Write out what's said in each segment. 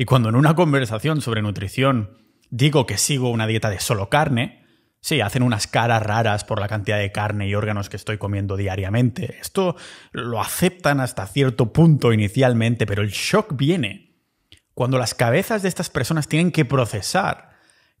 Y cuando en una conversación sobre nutrición digo que sigo una dieta de solo carne, sí, hacen unas caras raras por la cantidad de carne y órganos que estoy comiendo diariamente. Esto lo aceptan hasta cierto punto inicialmente, pero el shock viene cuando las cabezas de estas personas tienen que procesar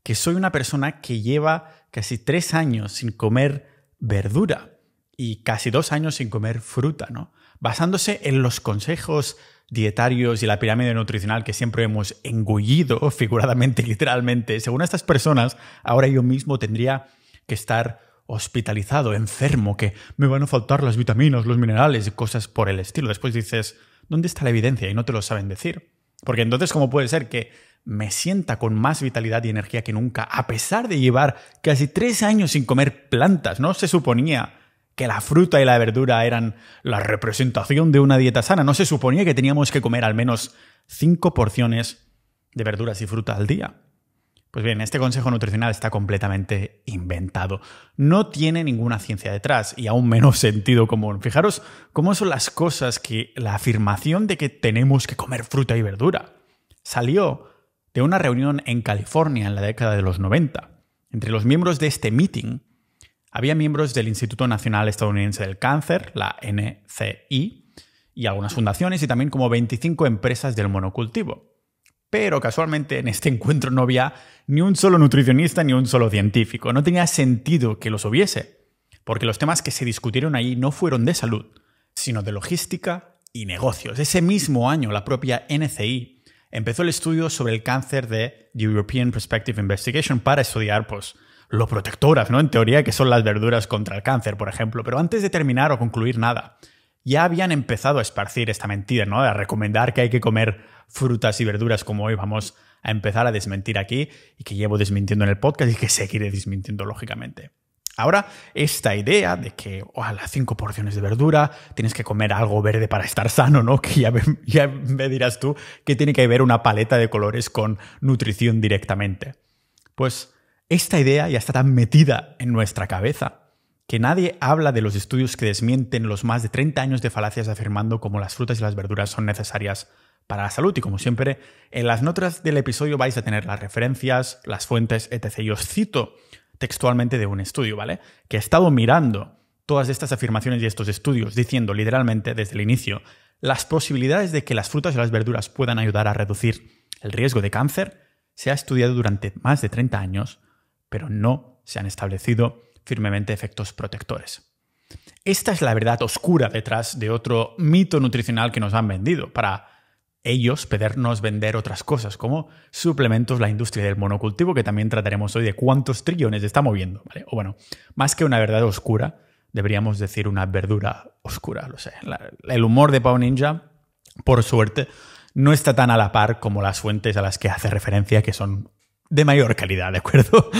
que soy una persona que lleva casi tres años sin comer verdura y casi dos años sin comer fruta, ¿no? Basándose en los consejos dietarios y la pirámide nutricional que siempre hemos engullido, figuradamente y literalmente, según estas personas, ahora yo mismo tendría que estar hospitalizado, enfermo, que me van a faltar las vitaminas, los minerales y cosas por el estilo. Después dices, ¿dónde está la evidencia? Y no te lo saben decir. Porque entonces, ¿cómo puede ser que me sienta con más vitalidad y energía que nunca, a pesar de llevar casi tres años sin comer plantas? No se suponía que la fruta y la verdura eran la representación de una dieta sana. No se suponía que teníamos que comer al menos cinco porciones de verduras y fruta al día. Pues bien, este consejo nutricional está completamente inventado. No tiene ninguna ciencia detrás y aún menos sentido común. Fijaros cómo son las cosas que la afirmación de que tenemos que comer fruta y verdura salió de una reunión en California en la década de los 90. Entre los miembros de este meeting había miembros del Instituto Nacional Estadounidense del Cáncer, la NCI, y algunas fundaciones y también como 25 empresas del monocultivo. Pero casualmente en este encuentro no había ni un solo nutricionista ni un solo científico. No tenía sentido que los hubiese, porque los temas que se discutieron ahí no fueron de salud, sino de logística y negocios. Ese mismo año la propia NCI empezó el estudio sobre el cáncer de European Prospective Investigation para estudiar pues, lo protectoras, ¿no? En teoría, que son las verduras contra el cáncer, por ejemplo. Pero antes de terminar o concluir nada, ya habían empezado a esparcir esta mentira, ¿no? A recomendar que hay que comer frutas y verduras como hoy vamos a empezar a desmentir aquí y que llevo desmintiendo en el podcast y que seguiré desmintiendo lógicamente. Ahora, esta idea de que ojalá a las cinco porciones de verdura tienes que comer algo verde para estar sano, ¿no? Que ya me, ya me dirás tú que tiene que ver una paleta de colores con nutrición directamente. Pues esta idea ya está tan metida en nuestra cabeza que nadie habla de los estudios que desmienten los más de 30 años de falacias afirmando cómo las frutas y las verduras son necesarias para la salud. Y como siempre, en las notas del episodio vais a tener las referencias, las fuentes, etc. Y os cito textualmente de un estudio, ¿vale? Que ha estado mirando todas estas afirmaciones y estos estudios, diciendo literalmente desde el inicio, las posibilidades de que las frutas y las verduras puedan ayudar a reducir el riesgo de cáncer se ha estudiado durante más de 30 años pero no se han establecido firmemente efectos protectores. Esta es la verdad oscura detrás de otro mito nutricional que nos han vendido para ellos pedernos vender otras cosas como suplementos, la industria del monocultivo, que también trataremos hoy de cuántos trillones está moviendo. O bueno, más que una verdad oscura, deberíamos decir una verdura oscura, lo sé. el humor de Pau Ninja, por suerte, no está tan a la par como las fuentes a las que hace referencia, que son de mayor calidad, ¿de acuerdo?